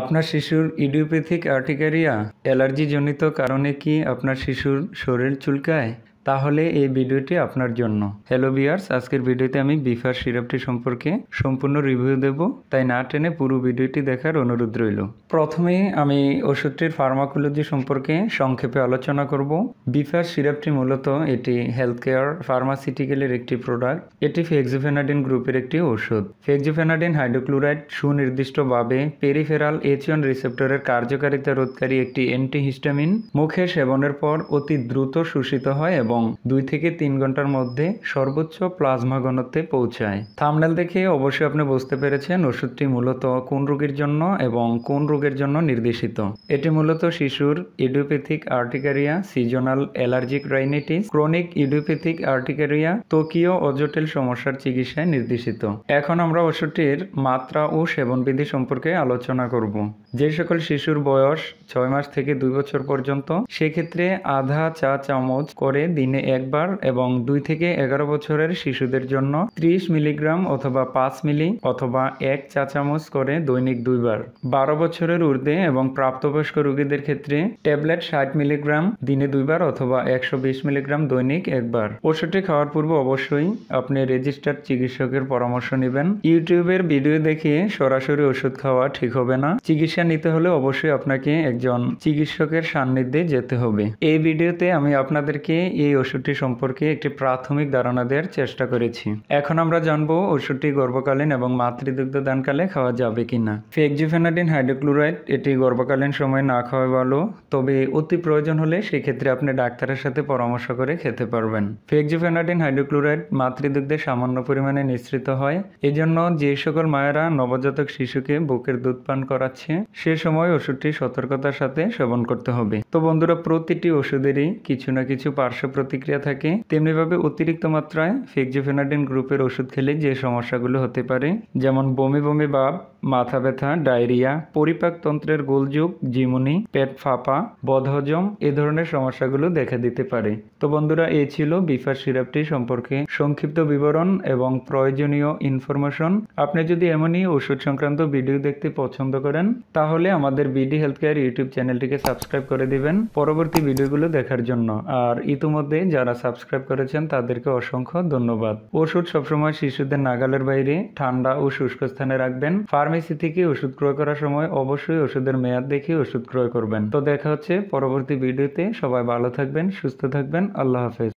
আপনার শিশুর idiopathic urticaria অ্যালার্জিজনিত কারণে কি আপনার শিশুর শরীর চুলকায় তাহলে এই ভিডিওটি আপনার জন্য হ্যালো বিয়ার্স আজকের ভিডিওতে আমি বিফার সিরাপটি সম্পর্কে সম্পূর্ণ রিভিউ দেব তাই না টেনে পুরো ভিডিওটি দেখার অনুরোধ রইল প্রথমে আমি ওষুধটির ফার্মাকোলজি সম্পর্কে সংক্ষেপে আলোচনা করব বিফার সিরাপটি মূলত এটি হেলথ কেয়ার ফার্মাসিউটিক্যালের একটি প্রোডাক্ট এটি ফেক্সিফেনাডিন গ্রুপের একটি ওষুধ ফেক্সিফেনাডিন হাইড্রোক্লোরাইড সুনির্দিষ্টভাবে পেরিফেরাল এচিয়ন রিসেপ্টরের কার্যকারিতা রোধকারী একটি অ্যান্টিহিস্টামিন মুখে সেবনের পর অতি দ্রুত শোষিত হয় এবং এবং দুই থেকে তিন ঘন্টার মধ্যে সর্বোচ্চ প্লাজমা ঘনত্বে পৌঁছায় থামনেল দেখে অবশ্যই আপনি বুঝতে পেরেছেন ওষুধটি মূলত কোন রোগীর জন্য এবং কোন রোগের জন্য নির্দেশিত এটি মূলত শিশুর idiopathic urticaria seasonal allergic rhinitis chronic idiopathic urticaria টোকিও অজটিল সমস্যার চিকিৎসায় নির্দেশিত এখন আমরা ওষুধটির মাত্রা ও সেবনবিধি সম্পর্কে আলোচনা করব যে সকল শিশুর বয়স ছয় মাস থেকে দুই বছর পর্যন্ত সেক্ষেত্রে আধা চা চামচ করে দিনে একবার এবং দুই থেকে এগারো বছরের শিশুদের জন্য ত্রিশ মিলিগ্রাম অথবা পাঁচ মিলি অথবা এক চা চামচ করে দৈনিক দুইবার বারো বছরের ঊর্ধ্বে এবং প্রাপ্তবয়স্ক রোগীদের ক্ষেত্রে ট্যাবলেট ষাট মিলিগ্রাম দিনে দুইবার অথবা একশো বিশ মিলিগ্রাম দৈনিক একবার ওষুধটি খাওয়ার পূর্বে অবশ্যই আপনি রেজিস্টার্ড চিকিৎসকের পরামর্শ নেবেন ইউটিউবের ভিডিও দেখে সরাসরি ওষুধ খাওয়া ঠিক হবে না চিকিৎসা নিতে হলে অবশ্যই আপনাকে একজন চিকিৎসকের সান্নিধ্যে যেতে হবে এই ভিডিওতে আমি আপনাদেরকে এই ওষুধটি সম্পর্কে একটি প্রাথমিক ধারণা দেওয়ার চেষ্টা করেছি এখন আমরা জানবো ওষুধটি গর্ভকালীন এবং মাতৃদুগ্ধদানকালে খাওয়া যাবে কি না ফেকজিফেনাডিন হাইড্রোক্লোরাইড এটি গর্ভকালীন সময় না খাওয়া ভালো তবে অতি প্রয়োজন হলে সেক্ষেত্রে আপনি ডাক্তারের সাথে পরামর্শ করে খেতে পারবেন ফেকজিফেনাডিন হাইড্রোক্লোরাইড মাতৃদুগ্ধে সামান্য পরিমাণে নিঃসৃত হয় এজন্য যে সকল মায়েরা নবজাতক শিশুকে বুকের দুধ পান করাচ্ছে সে সময় ওষুধটি সতর্কতার সাথে সেবন করতে হবে তো বন্ধুরা প্রতিটি ওষুধেরই কিছু না কিছু পার্শ্ব প্রতিক্রিয়া থাকে তেমনিভাবে অতিরিক্ত মাত্রায় ফেক্সিফেনাডিন গ্রুপের ওষুধ খেলে যে সমস্যাগুলো হতে পারে যেমন বমি বমি ভাব মাথা ব্যথা ডায়রিয়া পরিপাকতন্ত্রের গোলযুগ জিমুনি পেট ফাঁপা বদহজম এ ধরনের সমস্যাগুলো দেখা দিতে পারে তো বন্ধুরা এ ছিল বিফার সিরাপটি সম্পর্কে সংক্ষিপ্ত বিবরণ এবং প্রয়োজনীয় ইনফরমেশন আপনি যদি এমনই ওষুধ সংক্রান্ত ভিডিও দেখতে পছন্দ করেন তাহলে আমাদের বিডি হেলথ কেয়ার ইউটিউব চ্যানেলটিকে সাবস্ক্রাইব করে দিবেন পরবর্তী ভিডিওগুলো দেখার জন্য আর ইতিমধ্যে যারা সাবস্ক্রাইব করেছেন তাদেরকে অসংখ্য ধন্যবাদ ওষুধ সবসময় শিশুদের নাগালের বাইরে ঠান্ডা ও শুষ্ক স্থানে রাখবেন ফার্মেসি থেকে ওষুধ ক্রয় করার সময় অবশ্যই ওষুধের মেয়াদ দেখে ওষুধ ক্রয় করবেন তো দেখা হচ্ছে পরবর্তী ভিডিওতে সবাই ভালো থাকবেন সুস্থ থাকবেন আল্লাহ হাফেজ